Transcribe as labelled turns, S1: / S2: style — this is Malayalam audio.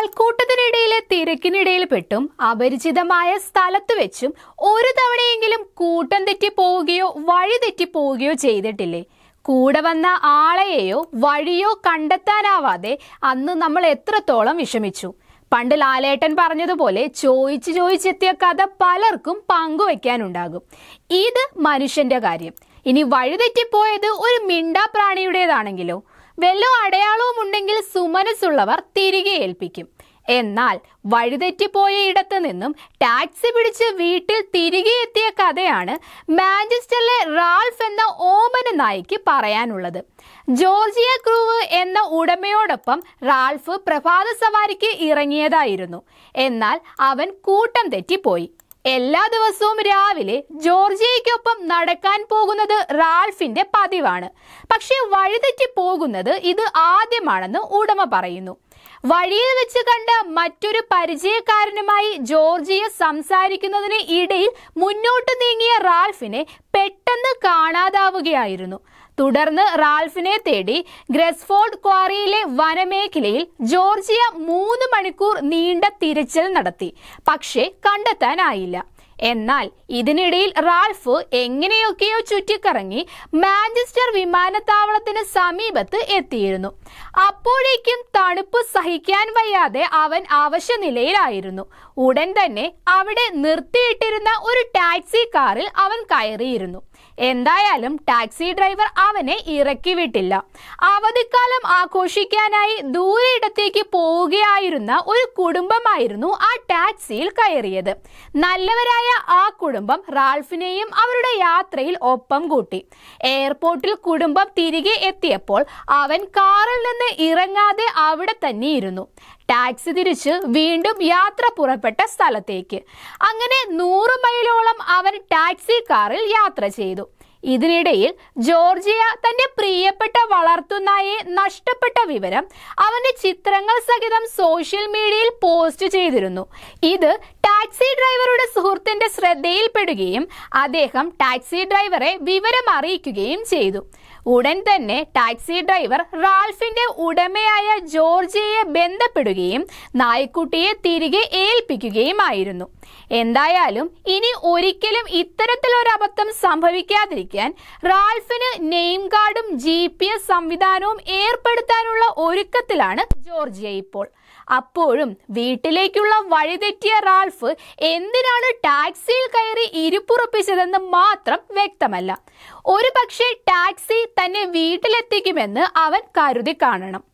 S1: ആൾക്കൂട്ടത്തിനിടയിലെ തിരക്കിനിടയിൽ പെട്ടും അപരിചിതമായ സ്ഥലത്ത് വെച്ചും ഒരു തവണയെങ്കിലും കൂട്ടം തെറ്റിപ്പോവുകയോ വഴി തെറ്റിപ്പോവുകയോ ചെയ്തിട്ടില്ലേ കൂടെ വന്ന ആളെയോ വഴിയോ കണ്ടെത്താനാവാതെ അന്ന് നമ്മൾ എത്രത്തോളം വിഷമിച്ചു പണ്ട് ലാലേട്ടൻ പറഞ്ഞതുപോലെ ചോയിച്ച് ചോയിച്ചെത്തിയ കഥ പലർക്കും പങ്കുവെക്കാനുണ്ടാകും ഇത് മനുഷ്യന്റെ കാര്യം ഇനി വഴിതെറ്റിപ്പോയത് ഒരു പ്രാണിയുടേതാണെങ്കിലോ വെല്ലോ അടയാളവും ഉണ്ടെങ്കിൽ സുമനസ്സുള്ളവർ തിരികെ ഏൽപ്പിക്കും എന്നാൽ വഴിതെറ്റിപ്പോയ ഇടത്തു നിന്നും ടാക്സി പിടിച്ച് വീട്ടിൽ തിരികെ എത്തിയ കഥയാണ് മാഞ്ചസ്റ്ററിലെ റാൾഫ് എന്ന ഓമന നായിക്ക് പറയാനുള്ളത് ജോർജിയ ക്രൂവ് എന്ന ഉടമയോടൊപ്പം റാൾഫ് പ്രഭാത സവാരിക്ക് ഇറങ്ങിയതായിരുന്നു എന്നാൽ അവൻ കൂട്ടം തെറ്റിപ്പോയി എല്ലാ ദിവസവും രാവിലെ ജോർജിയയ്ക്കൊപ്പം നടക്കാൻ പോകുന്നത് റാൾഫിന്റെ പതിവാണ് പക്ഷേ വഴിതെറ്റി പോകുന്നത് ഇത് ആദ്യമാണെന്ന് ഉടമ പറയുന്നു വഴിയിൽ വെച്ച് കണ്ട മറ്റൊരു പരിചയക്കാരനുമായി ജോർജിയ സംസാരിക്കുന്നതിന് ഇടയിൽ മുന്നോട്ട് നീങ്ങിയ റാൽഫിനെ പെട്ടെന്ന് കാണാതാവുകയായിരുന്നു തുടർന്ന് റാൽഫിനെ തേടി ഗ്രസ്ഫോർഡ് ക്വാറിയിലെ വനമേഖലയിൽ ജോർജിയ മൂന്ന് മണിക്കൂർ നീണ്ട തിരച്ചിൽ നടത്തി പക്ഷേ കണ്ടെത്താനായില്ല എന്നാൽ ഇതിനിടയിൽ റാൽഫ് എങ്ങനെയൊക്കെയോ ചുറ്റിക്കറങ്ങി മാഞ്ചസ്റ്റർ വിമാനത്താവളത്തിന് സമീപത്ത് എത്തിയിരുന്നു അപ്പോഴേക്കും തണുപ്പ് സഹിക്കാൻ വയ്യാതെ അവൻ അവശ നിലയിലായിരുന്നു ഉടൻ തന്നെ അവിടെ നിർത്തിയിട്ടിരുന്ന ഒരു ടാക്സി കാറിൽ അവൻ കയറിയിരുന്നു എന്തായാലും ടാക്സി ഡ്രൈവർ അവനെ ഇറക്കി വിട്ടില്ല അവധിക്കാലം ആഘോഷിക്കാനായി ദൂരയിടത്തേക്ക് പോവുകയായിരുന്ന ഒരു കുടുംബമായിരുന്നു ആ ടാക്സിയിൽ കയറിയത് നല്ലവരായ ആ കുടുംബം റാൾഫിനെയും അവരുടെ യാത്രയിൽ ഒപ്പം കൂട്ടി എയർപോർട്ടിൽ കുടുംബം തിരികെ എത്തിയപ്പോൾ അവൻ കാറിൽ നിന്ന് ഇറങ്ങാതെ അവിടെ തന്നെ ഇരുന്നു ടാക്സി തിരിച്ച് വീണ്ടും യാത്ര പുറപ്പെട്ട സ്ഥലത്തേക്ക് അങ്ങനെ നൂറ് മൈലോളം അവൻ ടാക്സി കാറിൽ യാത്ര ചെയ്തു ഇതിനിടയിൽ ജോർജിയ തന്റെ പ്രിയപ്പെട്ട വളർത്തുന്ന നഷ്ടപ്പെട്ട വിവരം അവന്റെ ചിത്രങ്ങൾ സഹിതം സോഷ്യൽ മീഡിയയിൽ പോസ്റ്റ് ചെയ്തിരുന്നു ഇത് ടാക്സി ഡ്രൈവറുടെ സുഹൃത്തിന്റെ ശ്രദ്ധയിൽപ്പെടുകയും അദ്ദേഹം ടാക്സി ഡ്രൈവറെ വിവരം അറിയിക്കുകയും ചെയ്തു ഉടൻ തന്നെ ടാക്സി ഡ്രൈവർ റാൾഫിന്റെ ഉടമയായ ജോർജിയെ ബന്ധപ്പെടുകയും നായ്ക്കുട്ടിയെ തിരികെ ഏൽപ്പിക്കുകയുമായിരുന്നു എന്തായാലും ഇനി ഒരിക്കലും ഇത്തരത്തിലൊരു അബദ്ധം സംഭവിക്കാതിരിക്കാൻ റാൾഫിന് നെയിം കാർഡും ജി പി എസ് സംവിധാനവും ഏർപ്പെടുത്താനുള്ള ഒരുക്കത്തിലാണ് ജോർജിയ ഇപ്പോൾ അപ്പോഴും വീട്ടിലേക്കുള്ള വഴിതെറ്റിയ റാൾഫ് എന്തിനാണ് ടാക്സിയിൽ കയറി ഇരിപ്പുറപ്പിച്ചതെന്ന് മാത്രം വ്യക്തമല്ല ഒരു പക്ഷേ ടാക്സി തന്നെ വീട്ടിലെത്തിക്കുമെന്ന് അവൻ കരുതി കാണണം